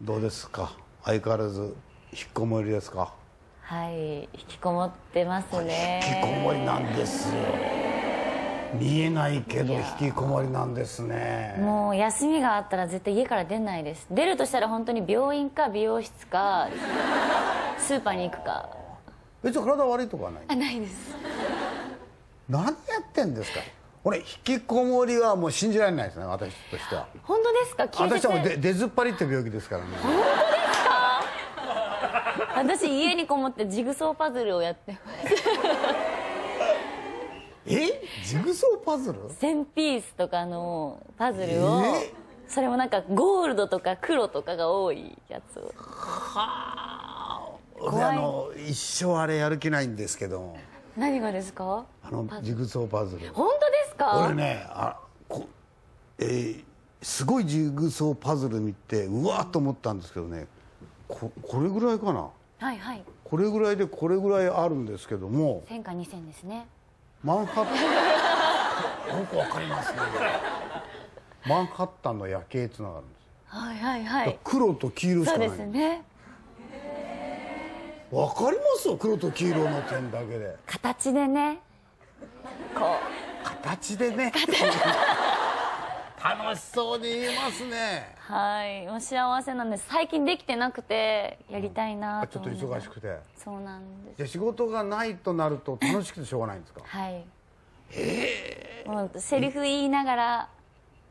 どうですか相変わらず引きこもりですかはい引きこもってますね引きこもりなんですよ見えないけど引きこもりなんですねもう休みがあったら絶対家から出ないです出るとしたら本当に病院か美容室かスーパーに行くか別に体悪いとかはないないです何やってんですかこれ引きこもりはもう信じられないですね私としては本当ですか私はもう出ずっぱりって病気ですからね本当ですか私家にこもってジグソーパズルをやってますえジグソーパズル ?1000 ピースとかのパズルをそれもなんかゴールドとか黒とかが多いやつをはああの一生あれやる気ないんですけど何がですかあのジグソーパズル本か俺ねあこ、えー、すごいジグソーパズル見てうわっと思ったんですけどねここれぐらいかなはいはいこれぐらいでこれぐらいあるんですけども1000か2000ですねマンハッタンよくわかりますねマンハッタンの夜景つながるんですはいはいはい黒と黄色しかないそうですねわかりますよ黒と黄色の点だけで形でねこう形でね 楽しそうに言いますねはいお幸せなんです最近できてなくてやりたいなと、うん、ちょっと忙しくてそうなんですで仕事がないとなると楽しくてしょうがないんですかはいへえもうセリフ言いながら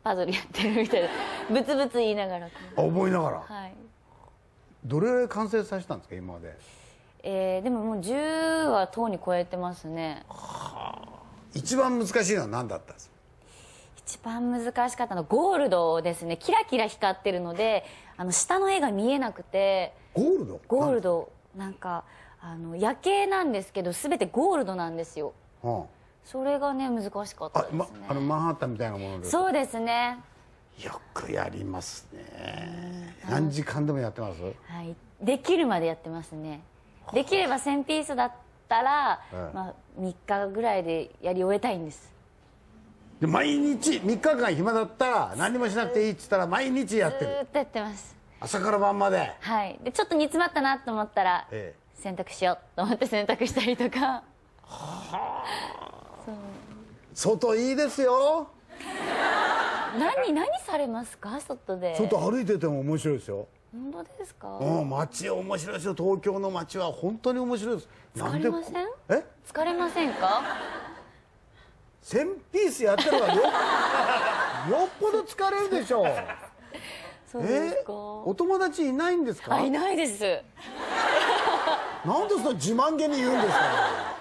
パズルやってるみたいな ブツブツ言いながらあ覚えながらはいどれぐらい完成させたんですか今までえー、でももう10はとうに超えてますねは一番難しいのは何だったんですか一番難しかったのはゴールドですねキラキラ光ってるのであの下の絵が見えなくてゴールドゴールドなんかあの夜景なんですけど全てゴールドなんですよ、はあ、それがね難しかったですね、まあのマンハッタンみたいなものでそうですねよくやりますね何時間でもやってますはいできるまでやってますねできれば1000ピースだっったら、まあ、3日ぐらいでやり終えたいんですで毎日3日間暇だったら何もしなくていいっつったら毎日やってるずっとやってます朝から晩まではいでちょっと煮詰まったなと思ったら、ええ、洗濯しようと思って洗濯したりとかはあ相当いいですよ何何されますか外で外歩いてても面白いですよ本当ですかうん街面白いですよ東京の街は本当に面白いです疲れませんえ疲れませんか千ピースやってるからよ よっぽど疲れるでしょうそうですか、お友達いないんですかいないですなんでそんな自慢げに言うんですか、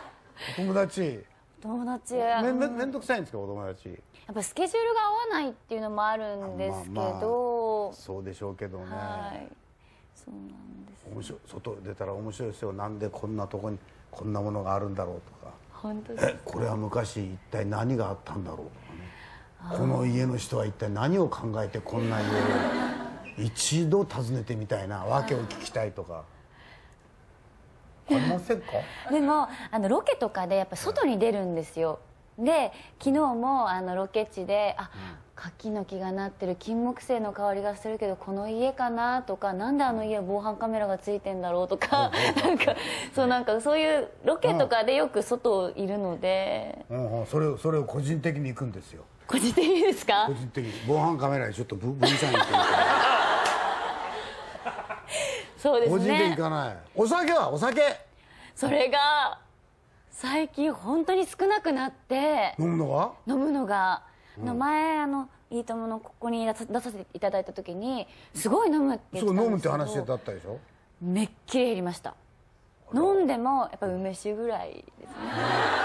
お友達友達めめめんどくさいんですかお友達やっぱスケジュールが合わないっていうのもあるんですけど、まあまあ、そうでしょうけどねはいそうなんです面白外出たら面白いですよなんでこんなとこにこんなものがあるんだろうとか本当ですこれは昔一体何があったんだろうとかねこの家の人は一体何を考えてこんな家を一度訪ねてみたいな訳を聞きたいとかありませんかでもロケとかでやっぱ外に出るんですよで昨日もロケ地で柿の木がなってるキンモクセイの香りがするけどこの家かなとかなんであの家防犯カメラがついてんだろうとかなんかそうなんかそういうロケとかでよく外いるのでうそれそれを個人的に行くんですよ個人的にですか個人的に防犯カメラにちょっと分ん行ってみた そうですね個人で行かないお酒はお酒それが最近ホントに少なくなって飲むのが？飲むのが前「いいとも！」のここに出させていただいた時にすごい飲むって言ってたんですけど飲むって話だったでしょめっきり減りました飲んでもやっぱ梅酒ぐらいですね